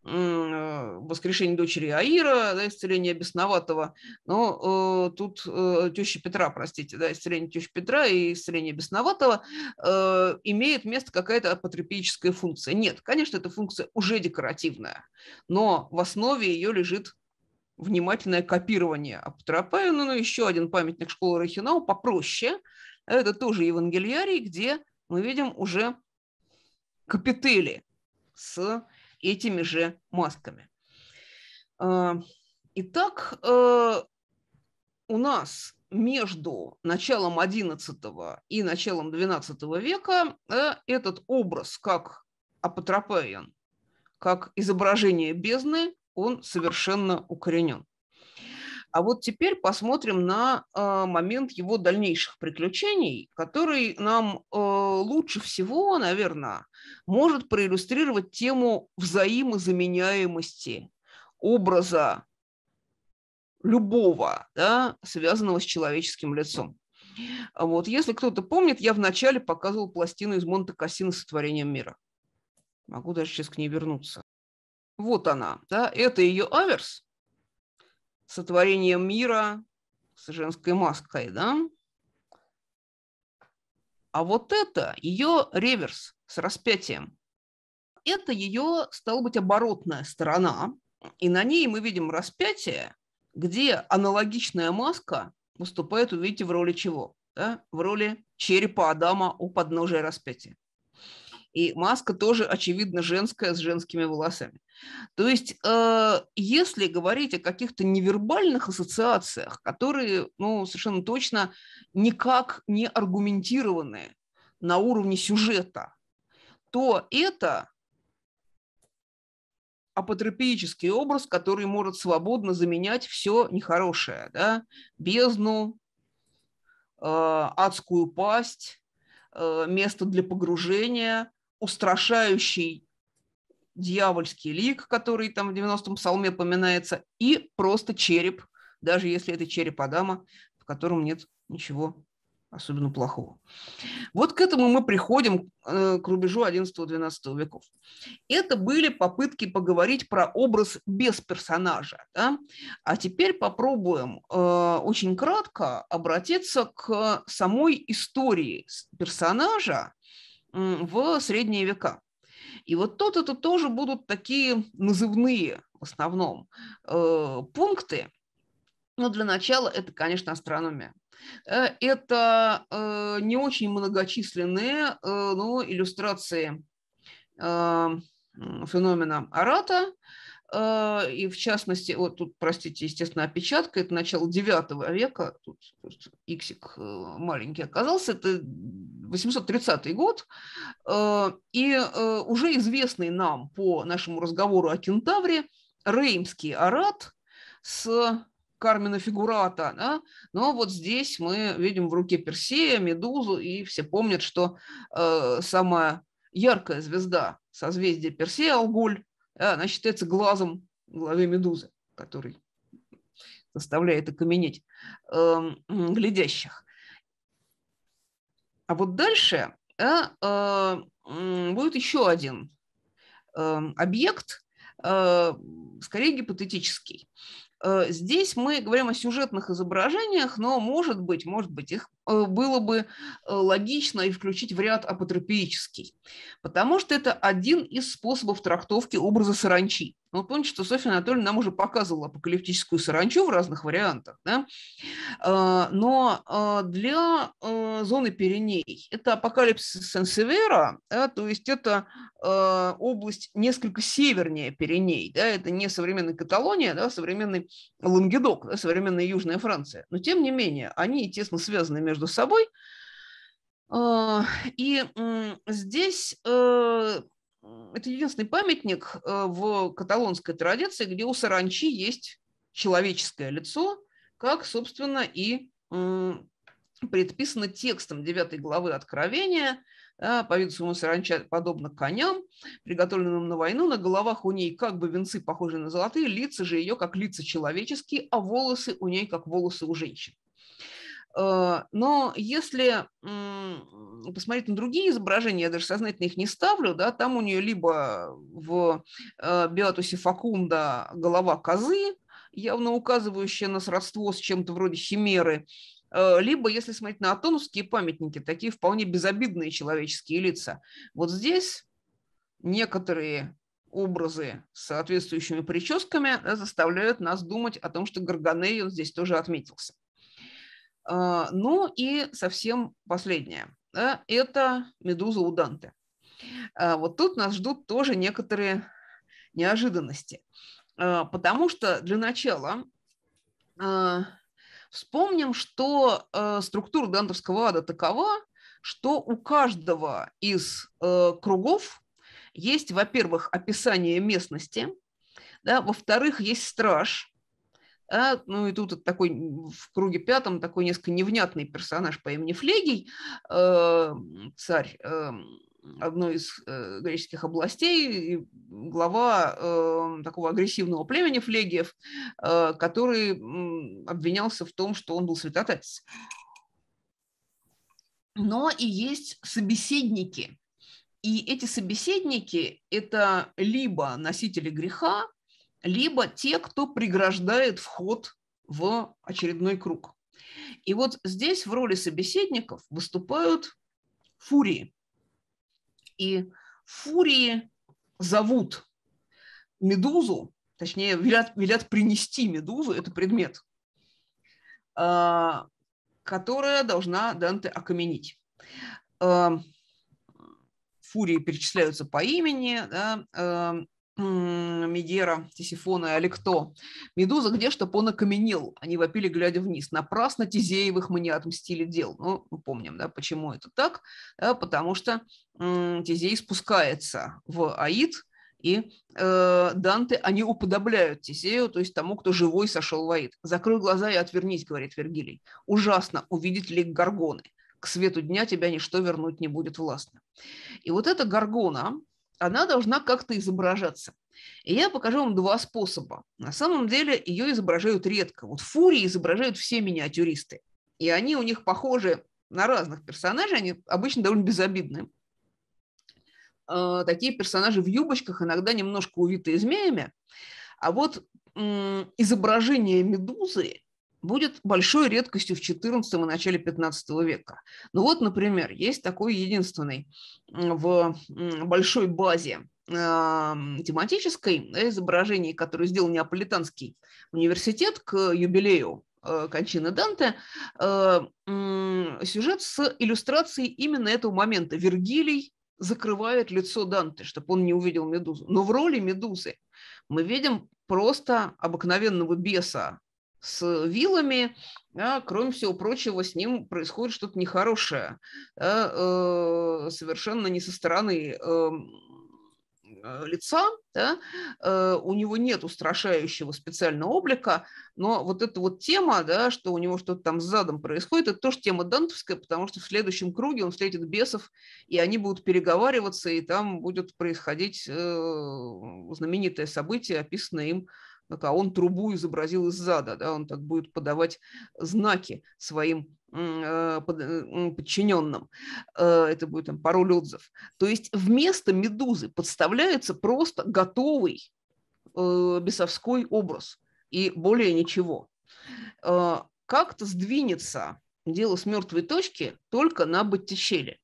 Э, воскрешение дочери Аира, да, исцеление бесноватого, но э, тут э, теща Петра, простите, да, исцеление тещи Петра и исцеление бесноватого э, имеет место какая-то апотрепическая функция. Нет, конечно, эта функция уже декоративная, но в основе ее лежит внимательное копирование апотропаина, ну, еще один памятник школы Рахинау попроще, это тоже Евангелиарий, где мы видим уже капители с этими же масками. А, итак, э, у нас между началом XI и началом XII века э, этот образ как апотропаен, как изображение бездны, он совершенно укоренен. А вот теперь посмотрим на а, момент его дальнейших приключений, который нам а, лучше всего, наверное, может проиллюстрировать тему взаимозаменяемости образа любого, да, связанного с человеческим лицом. А вот, если кто-то помнит, я вначале показывал пластину из Монте-Кассино «Сотворением мира». Могу даже сейчас к ней вернуться. Вот она, да, это ее аверс, сотворением мира с женской маской, да? А вот это ее реверс с распятием. Это ее, стало быть, оборотная сторона. И на ней мы видим распятие, где аналогичная маска выступает, увидите, в роли чего? Да? В роли черепа Адама у подножия распятия. И маска тоже, очевидно, женская с женскими волосами. То есть, э, если говорить о каких-то невербальных ассоциациях, которые, ну, совершенно точно никак не аргументированы на уровне сюжета, то это апотропический образ, который может свободно заменять все нехорошее, да? бездну, э, адскую пасть, э, место для погружения, устрашающий дьявольский лик, который там в 90-м псалме упоминается, и просто череп, даже если это череп Адама, в котором нет ничего особенно плохого. Вот к этому мы приходим, э, к рубежу XI-XII веков. Это были попытки поговорить про образ без персонажа. Да? А теперь попробуем э, очень кратко обратиться к самой истории персонажа, в средние века. И вот тут это тоже будут такие назывные в основном э, пункты. Но для начала это, конечно, астрономия. Э, это э, не очень многочисленные ну иллюстрации феномена Арата – а, и в частности, вот тут, простите, естественно, опечатка, это начало 9 века, тут иксик э, маленький оказался, это 830 год, а, и э, уже известный нам по нашему разговору о кентавре Реймский арат с Кармина Фигурата, да? но вот здесь мы видим в руке Персея, Медузу, и все помнят, что э, самая яркая звезда созвездия Персея Алголь а, она считается глазом главе медузы, который заставляет окаменеть э, глядящих. А вот дальше э, э, будет еще один э, объект, э, скорее гипотетический. Э, здесь мы говорим о сюжетных изображениях, но, может быть, может быть, их Э, было бы э, логично и включить в ряд апотропеический, потому что это один из способов трактовки образа саранчи. Вы помните, что Софья Анатольевна нам уже показывала апокалиптическую саранчу в разных вариантах, да? Э, но для зоны Пиреней это апокалипсис Сен-Севера, да, то есть это область несколько севернее Пиреней, да? это не современная Каталония, да? А современный Лангедок, да? современная Южная Франция, но тем не менее они тесно связаны между между собой. А, и здесь э, это единственный памятник э, в каталонской традиции, где у саранчи есть человеческое лицо, как, собственно, и предписано текстом 9 главы Откровения. По виду своему саранча подобно коням, приготовленным на войну, на головах у ней как бы венцы, похожие на золотые, лица же ее как лица человеческие, а волосы у ней как волосы у женщин. Э, но если посмотреть на другие изображения, я даже сознательно их не ставлю, да, там у нее либо в э, Беатусе Факунда голова козы, явно указывающая на сродство с чем-то вроде химеры, э, либо, если смотреть на атоновские памятники, такие вполне безобидные человеческие лица. Вот здесь некоторые образы с соответствующими прическами заставляют нас думать о том, что Гарганерион здесь тоже отметился. А, ну и совсем последнее. Это «Медуза у Данте». А, вот тут нас ждут тоже некоторые неожиданности. А, потому что для начала вспомним, что структура дантовского ада такова, что у каждого из кругов есть, во-первых, описание местности, да, во-вторых, есть страж, а, ну и тут такой в круге пятом такой несколько невнятный персонаж по имени Флегий, э, царь э, одной из э, греческих областей, глава э, такого агрессивного племени флегиев, э, который э, обвинялся в том, что он был святотатец. Но и есть собеседники. И эти собеседники – это либо носители греха, либо те, кто преграждает вход в очередной круг. И вот здесь в роли собеседников выступают фурии. И фурии зовут медузу, точнее, велят, велят принести медузу, это предмет, а, которая должна Данте окаменить. А, фурии перечисляются по имени, да, а, Медера, Тисифона и Алекто. Медуза где чтоб он окаменел? Они вопили, глядя вниз. Напрасно Тизеевых мы не отмстили дел. Ну, мы помним, да, почему это так. Да, потому что м, Тизей спускается в Аид, и э, Данте, они уподобляют Тисею, то есть тому, кто живой сошел в Аид. «Закрой глаза и отвернись», — говорит Вергилий. «Ужасно увидеть лик Гаргоны. К свету дня тебя ничто вернуть не будет властно». И вот эта Гаргона, она должна как-то изображаться. И я покажу вам два способа. На самом деле ее изображают редко. Вот фурии изображают все миниатюристы. И они у них похожи на разных персонажей, они обычно довольно безобидны. А, такие персонажи в юбочках, иногда немножко увитые змеями. А вот изображение медузы будет большой редкостью в XIV и начале XV века. Ну вот, например, есть такой единственный в большой базе тематической э, изображений, которое сделал Неаполитанский университет к юбилею э, кончины Данте, э, сюжет с иллюстрацией именно этого момента. Вергилий закрывает лицо Данте, чтобы он не увидел медузу. Но в роли медузы мы видим просто обыкновенного беса, с вилами, а, кроме всего прочего, с ним происходит что-то нехорошее, да, э, совершенно не со стороны эм, э, лица, да, э, у него нет устрашающего специального облика, но вот эта вот тема, да, что у него что-то там с задом происходит, это тоже тема дантовская, потому что в следующем круге он встретит бесов, и они будут переговариваться, и там будет происходить э, знаменитое событие, описанное им а он трубу изобразил из зада, да, он так будет подавать знаки своим э, подчиненным. Э, это будет там пароль отзыв. То есть вместо медузы подставляется просто готовый э, бесовской образ и более ничего. Как-то сдвинется дело с мертвой точки только на Боттичеле.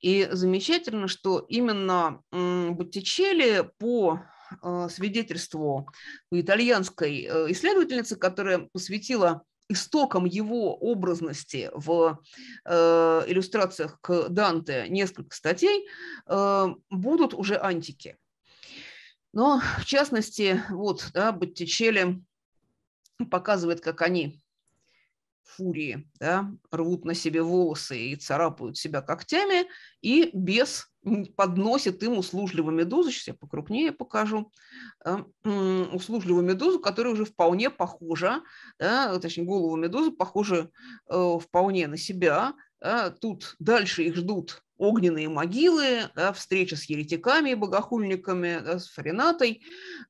И замечательно, что именно Боттичелли по Э, свидетельство итальянской э, исследовательницы, которая посвятила истоком его образности в э, иллюстрациях к Данте несколько статей э, будут уже антики. Но в частности, вот да, Боттичелли показывает, как они фурии, да, рвут на себе волосы и царапают себя когтями, и бес подносит им услужливую медузу, сейчас я покрупнее покажу, э, услужливую медузу, которая уже вполне похожа, да, э, точнее голову медузы похожа э, вполне на себя, Тут дальше их ждут огненные могилы, да, встреча с еретиками и богохульниками, да, с Фаринатой.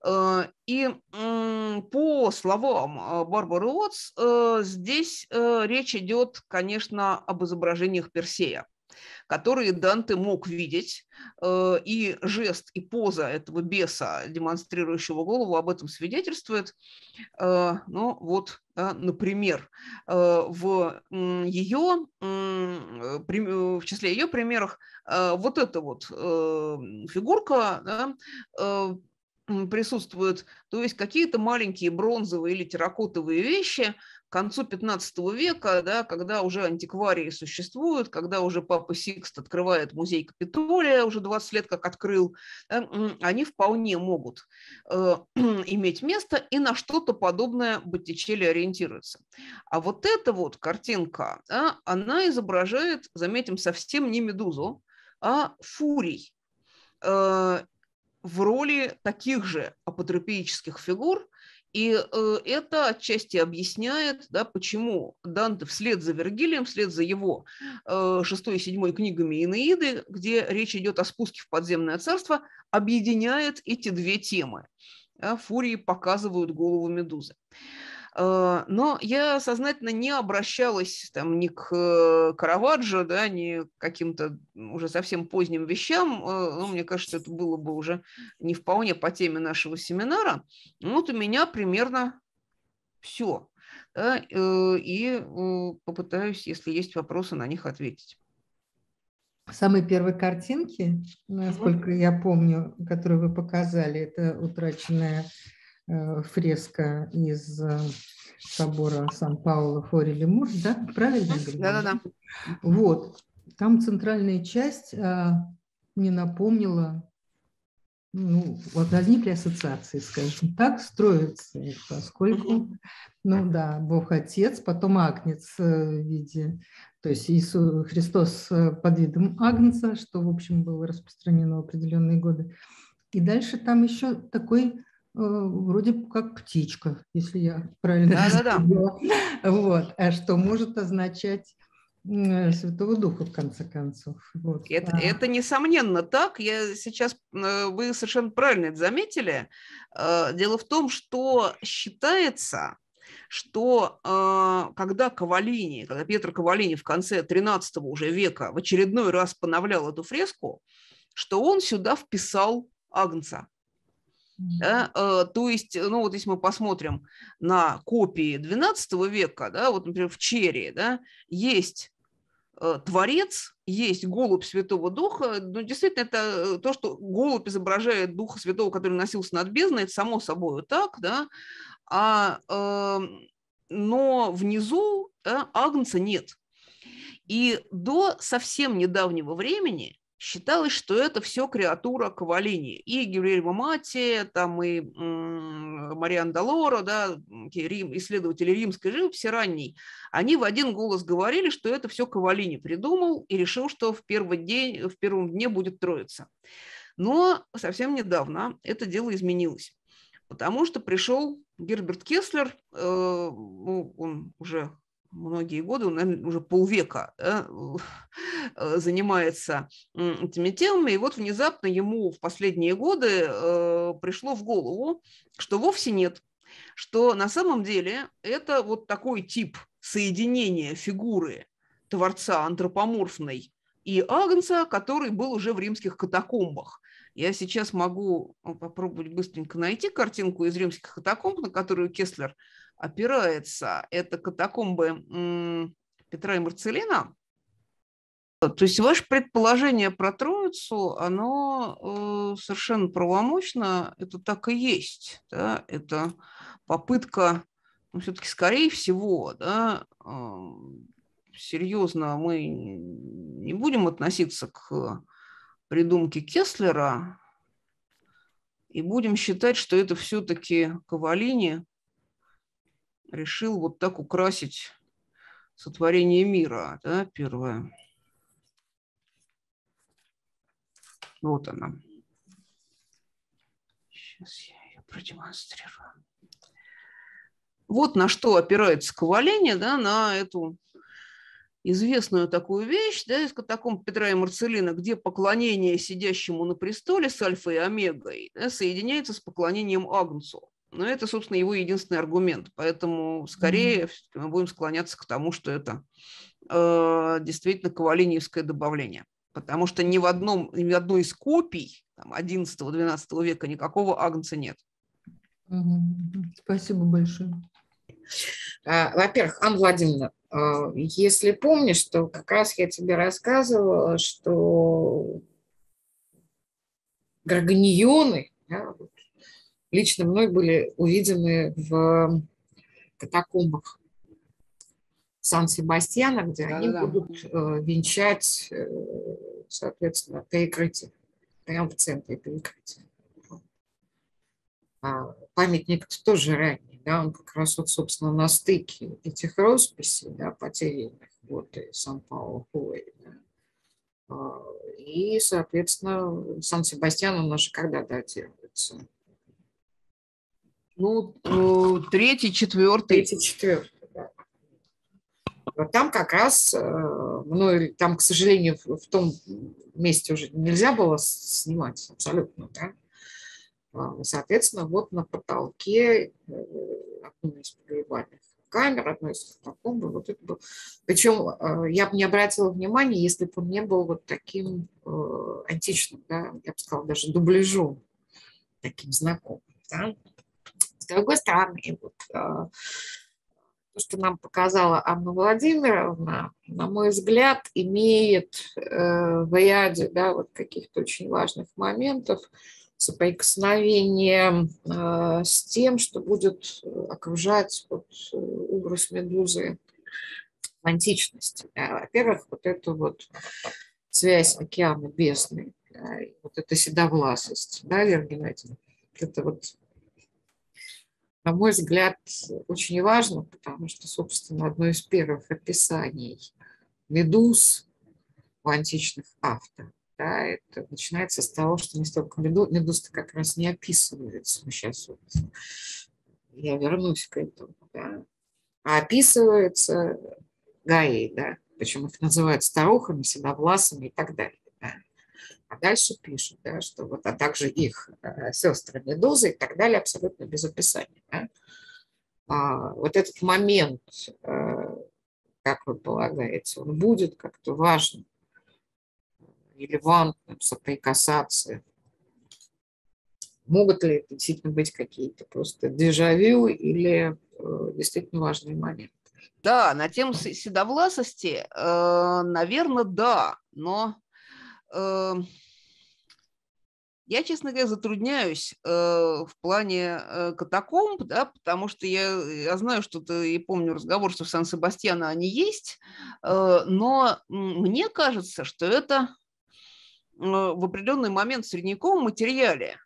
Э, и по словам э, Барбары Уотс, э, здесь речь идет, конечно, об изображениях Персея которые Данте мог видеть, э, и жест, и поза этого беса, демонстрирующего голову, об этом свидетельствует. Ну вот, например, э, в ее, в числе ее примерах вот эта вот фигурка да, присутствуют, то есть какие-то маленькие бронзовые или терракотовые вещи – концу 15 века, да, когда уже антикварии существуют, когда уже папа Сикст открывает музей Капитолия, уже 20 лет как открыл, да, э, они вполне могут э, иметь место и на что-то подобное Боттичелли ориентируется. А вот эта вот картинка, да, она изображает, заметим, совсем не медузу, а фурий э, в роли таких же апотропических фигур, и э, это отчасти объясняет, да, почему Данте вслед за Вергилием, вслед за его э, шестой и седьмой книгами Инеиды, где речь идет о спуске в подземное царство, объединяет эти две темы. Э, фурии показывают голову медузы. Э, но я сознательно не обращалась там ни к э, Караваджо, да, ни к каким-то уже совсем поздним вещам. Э, ну, мне кажется, это было бы уже не вполне по теме нашего семинара. Вот у меня примерно все. Да, и попытаюсь, если есть вопросы, на них ответить. Самые первые картинки, насколько я помню, которые вы показали, это утраченная Э, фреска из э, собора Сан-Пауло Фори-Лемур, да? Правильно Да-да-да. Вот. Там центральная часть а, мне напомнила ну, вот возникли ассоциации, скажем так, строится, поскольку, ну да, Бог Отец, потом Агнец э, в виде, то есть Иисус Христос под видом Агнца, что, в общем, было распространено в определенные годы. И дальше там еще такой Э, вроде как птичка, если я правильно да, Да, да. Вот, а что может означать Святого Духа, в конце концов. Вот. Это, а. это несомненно так. Я сейчас, э, вы совершенно правильно это заметили. Э, дело в том, что считается, что когда Кавалини, когда Петр Кавалини в конце 13 уже века в очередной раз поновлял эту фреску, что он сюда вписал Агнца. Да? Э, то есть, ну вот если мы посмотрим на копии XII века, да, вот, например, в Черри, да, есть э, творец, есть голубь Святого Духа. Ну, действительно, это э, то, что голубь изображает Духа Святого, который носился над бездной, это само собой так, да. А, э, но внизу да, Агнца нет. И до совсем недавнего времени считалось, что это все креатура Кавалини. И Гильермо Мати, там и Мариан Долоро, да, Рим, исследователи римской живописи ранней, они в один голос говорили, что это все Кавалини придумал и решил, что в, первый день, в первом дне будет троица. Но совсем недавно это дело изменилось, потому что пришел Герберт Кеслер, э, ну, он уже многие годы, он, наверное, уже полвека да, э, занимается этими темами, и вот внезапно ему в последние годы э, пришло в голову, что вовсе нет, что на самом деле это вот такой тип соединения фигуры творца антропоморфной и Агнца, который был уже в римских катакомбах. Я сейчас могу э, попробовать быстренько найти картинку из римских катакомб, на которую Кеслер опирается. Это катакомбы Петра и Марцелина. То есть ваше предположение про Троицу, оно э, совершенно правомочно, это так и есть. Да? Это попытка, ну, все-таки, скорее всего, да, эм, серьезно мы не будем относиться к придумке Кеслера и будем считать, что это все-таки кавалини решил вот так украсить сотворение мира, да, первое. Вот она. Сейчас я ее продемонстрирую. Вот на что опирается коваление, да, на эту известную такую вещь, да, из катакомб Петра и Марцелина, где поклонение сидящему на престоле с альфой и омегой да, соединяется с поклонением Агнцу. Но это, собственно, его единственный аргумент. Поэтому скорее mm-hmm. мы будем склоняться к тому, что это э, действительно ковалиниевское добавление. Потому что ни в, одном, ни в одной из копий 11-12 века никакого агнца нет. Mm-hmm. Спасибо большое. А, во-первых, Анна Владимировна, а, если помнишь, что как раз я тебе рассказывала, что гаргоньоны, да, лично мной были увидены в катакомбах Сан-Себастьяна, где да, они да. будут э, венчать, э, соответственно, перекрытие, прямо в центре перекрытия. А памятник -то тоже ранний, да, он как раз вот, собственно, на стыке этих росписей, да, потерянных, вот, и сан паулу да. А, и, соответственно, Сан-Себастьян, он уже когда датируется? Ну, э, третий, четвертый. Третий, четвертый, да. там как раз, ну, там, к сожалению, в том месте уже нельзя было снимать абсолютно, да. А, соответственно, вот на потолке э, одной из погребальных камер, одной из катакомб, вот это было. Причем я бы не обратила внимания, если бы он не был вот таким античным, да, я бы сказала, даже дубляжом таким знакомым, да. С другой стороны, вот, э, то, что нам показала Анна Владимировна, на мой взгляд, имеет э, в ряде да, вот каких-то очень важных моментов соприкосновение э, с тем, что будет окружать вот образ медузы в античности. Во-первых, вот эту вот связь океана бездны, вот эта седовласость, да, Вера Это вот на мой взгляд, очень важно, потому что, собственно, одно из первых описаний медуз у античных авторов, да, это начинается с того, что не столько медуз, медуз как раз не описывается, мы сейчас вот я вернусь к этому, да, а описывается Гаи, да, почему их называют старухами, седовласами и так далее. А дальше пишут, да, что вот, а также их э, сестры медузы и так далее, абсолютно без описания. Да? А, вот этот момент, э, как вы полагаете, он будет как-то важным, релевантным, соприкасаться? Могут ли это действительно быть какие-то просто дежавю или э, действительно важный момент? Да, на тему седовласости, наверное, да, но Эм, я, честно говоря, затрудняюсь э, в плане э, катакомб, да, потому что я, я знаю, что ты и помню разговор, что в Сан-Себастьяно а они есть, э, но мне кажется, что это э, в определенный момент в средневековом материале,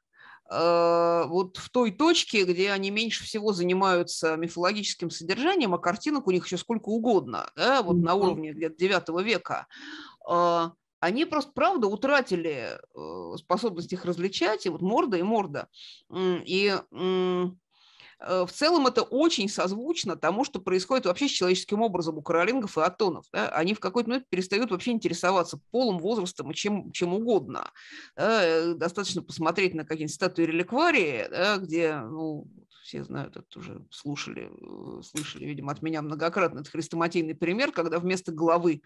э, вот в той точке, где они меньше всего занимаются мифологическим содержанием, а картинок у них еще сколько угодно, да, вот mm-hmm. на уровне где-то 9 века, э, они просто, правда, утратили э, способность их различать, и вот морда и морда. И э, в целом это очень созвучно тому, что происходит вообще с человеческим образом у королингов и атонов. Да? Они в какой-то момент перестают вообще интересоваться полом, возрастом и чем, чем угодно. Да? Э, достаточно посмотреть на какие-нибудь статуи реликварии, да, где ну, все знают, это уже слушали, э, слышали, видимо, от меня многократно, это хрестоматийный пример, когда вместо головы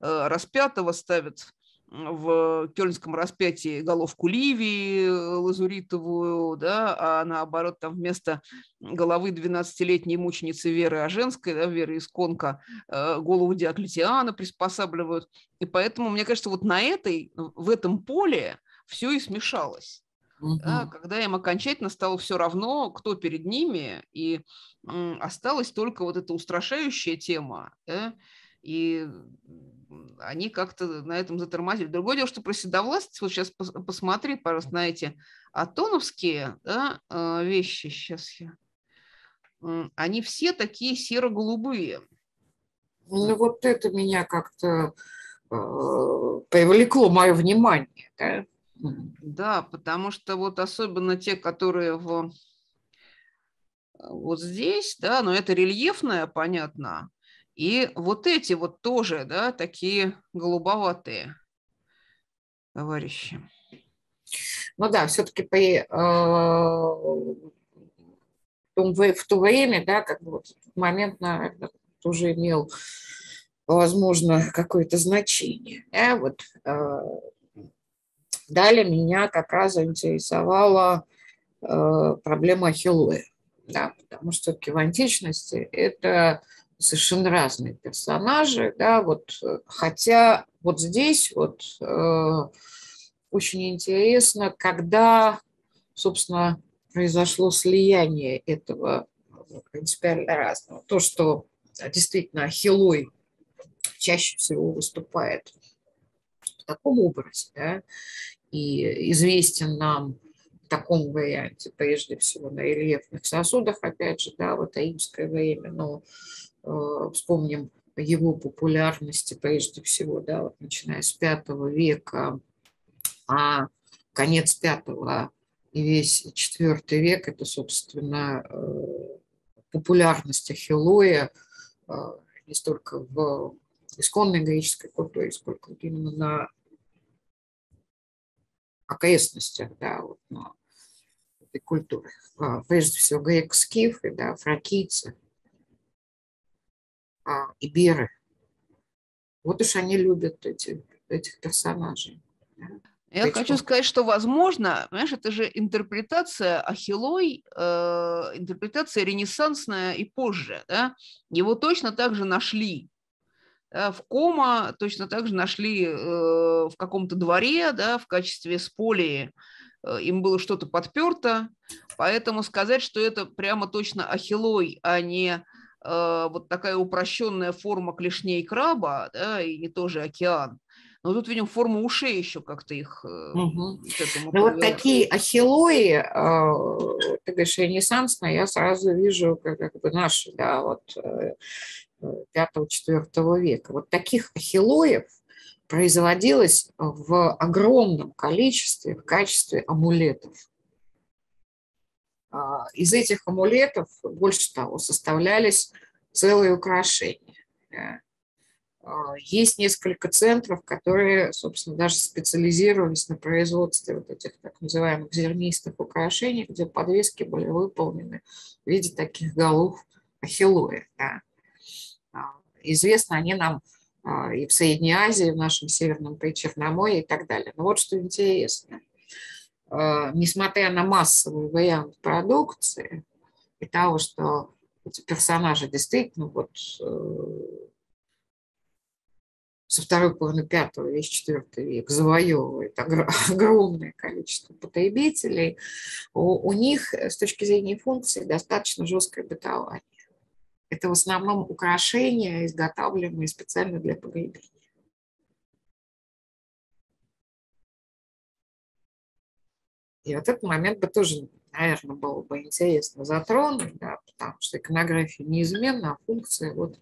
э, распятого ставят в Кёльнском э, распятии головку Ливии лазуритовую, да, а наоборот там вместо головы 12-летней мученицы Веры Оженской, а да, Веры Исконка, голову Диоклетиана приспосабливают. И поэтому, мне кажется, вот на этой, в этом поле все и смешалось да, когда им окончательно стало все равно, кто перед ними, и осталась только вот эта устрашающая тема, да, и они как-то на этом затормозили. Другое дело, что про седовласть, вот сейчас пос, посмотри, пожалуйста, на эти атоновские да, а, вещи, сейчас я, они все такие серо-голубые. Ну вот это меня как-то э, привлекло мое внимание, да? Да, потому что вот особенно те, которые в... вот здесь, да, но это рельефное, понятно. И вот эти вот тоже, да, такие голубоватые товарищи. Ну да, все-таки по, э, в то время, да, как бы вот момент, наверное, тоже имел, возможно, какое-то значение. Да, вот э, Далее меня как раз заинтересовала э, проблема Ахиллея, да, потому что все в античности это совершенно разные персонажи, да, вот, э, хотя вот здесь вот э, очень интересно, когда, собственно, произошло слияние этого ну, принципиально разного. То, что действительно Ахиллой чаще всего выступает в таком образе, да, и известен нам в таком варианте, прежде всего, на рельефных сосудах, опять же, да, в атаимское время, но э, вспомним его популярности прежде всего, да, вот начиная с V века, а конец V и весь IV век – это, собственно, э, популярность Ахиллоя э, не столько в исконной греческой культуре, сколько именно на окрестностях да, вот, но, этой культуры. А, прежде всего, грек-скифы, да, фракийцы, а, иберы. Вот уж они любят эти, этих персонажей. Да. Я Эти хочу сказать, что, возможно, понимаешь, это же интерпретация Ахиллой, э, интерпретация ренессансная и позже, да? Его точно так же нашли Э, в Кома точно так же нашли э, в каком-то дворе да, в качестве сполии. Э, им было что-то подперто, поэтому сказать, что это прямо точно ахилой, а не вот такая упрощенная форма клешней краба, да, и не тоже океан. Но тут, видим, форму ушей еще как-то их угу. к этому ну, вот такие ахиллои, ты говоришь, ренессансные, я сразу вижу как, как бы наши, да, вот 5-4 века. Вот таких ахиллоев производилось в огромном количестве в качестве амулетов. А, из этих амулетов, больше того, составлялись целые украшения. Э, а, есть несколько центров, которые, собственно, даже специализировались на производстве вот этих так называемых зернистых украшений, где подвески были выполнены в виде таких голов ахиллоя. Да. А, известно, они нам а, и в Средней Азии, в нашем Северном Причерноморье и так далее. Но ну, вот что интересно. А, несмотря на массовый вариант продукции и того, что эти персонажи действительно вот э, со второй половины пятого, весь четвертый век завоевывает огромное количество потребителей, у, у них с точки зрения функции достаточно жесткое бытование. Это в основном украшения, изготавливаемые специально для погребения. И вот этот момент бы тоже, наверное, было бы интересно затронуть, да, потому что иконография неизменна, а функция, вот,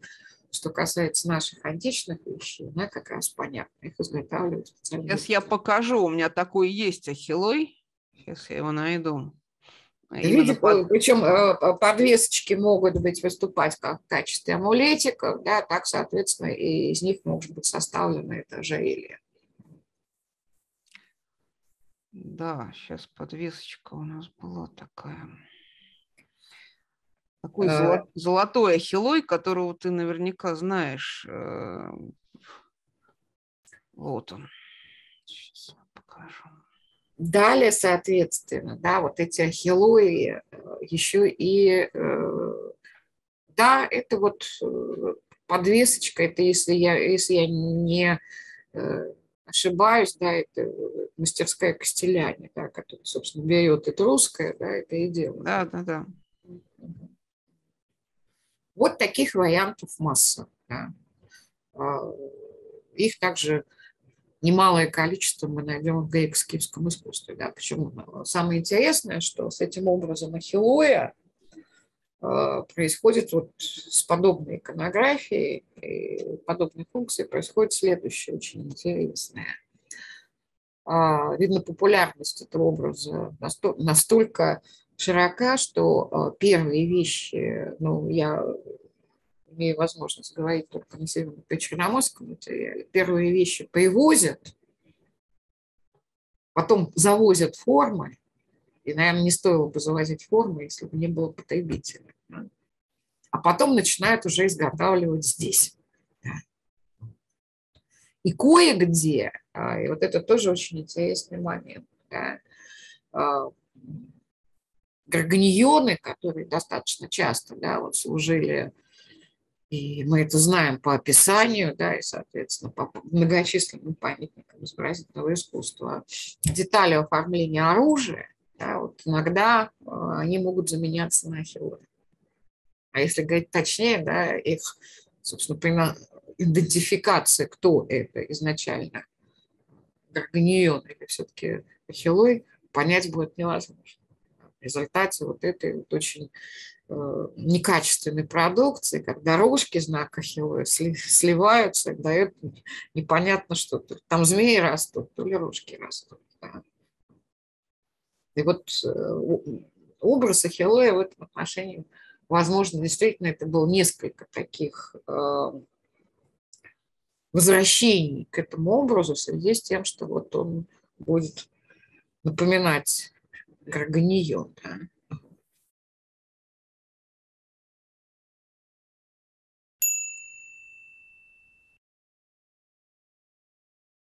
что касается наших античных вещей, она как раз понятна. Их изготавливают специально. Сейчас я покажу, у меня такой есть ахиллой. Сейчас я его найду. А Люди, под... причем э, подвесочки могут быть выступать как в качестве амулетиков, да, так, соответственно, и из них может быть составлено это ожерелье. Да, сейчас подвесочка у нас была такая. Такой а... золотой ахиллой, которого ты наверняка знаешь. Э, вот он. Сейчас покажу. Далее, соответственно, да, вот эти ахиллои э, еще и, э, да, это вот э, подвесочка, это если я, если я не ошибаюсь, да, это мастерская Костеляне, да, которая, собственно, берет это русское, да, это и делает. Да, да, да. Вот таких вариантов масса. Да. А, их также немалое количество мы найдем в греко греческом искусстве. Да. Почему? Ну, самое интересное, что с этим образом Ахиллоя э, происходит вот с подобной иконографией и подобной функцией происходит следующее очень интересное. А, видно, популярность этого образа настолько широка, что э, первые вещи, ну, я имею возможность говорить только на Северном черноморском Черноморскому, это первые вещи привозят, потом завозят формы, и, наверное, не стоило бы завозить формы, если бы не было потребителя. Да? А потом начинают уже изготавливать здесь. Да. И кое-где, а, и вот это тоже очень интересный момент, да, а, гарганьоны, которые достаточно часто да, вот служили и мы это знаем по описанию, да, и, соответственно, по многочисленным памятникам изобразительного искусства. Детали оформления оружия, да, вот иногда а, они могут заменяться на ахиллы. А если говорить точнее, да, их, собственно, примерно идентификация, кто это изначально, Гарганион или все-таки Ахиллой, понять будет невозможно результате вот этой вот очень э, некачественной продукции, как дорожки знака Хилоя сливаются, и дает непонятно что. То там змеи растут, то ли рожки растут. Да. И вот э, образ ахиллоя в этом отношении, возможно, действительно это было несколько таких э, возвращений к этому образу в связи с тем, что вот он будет напоминать гниет. Да?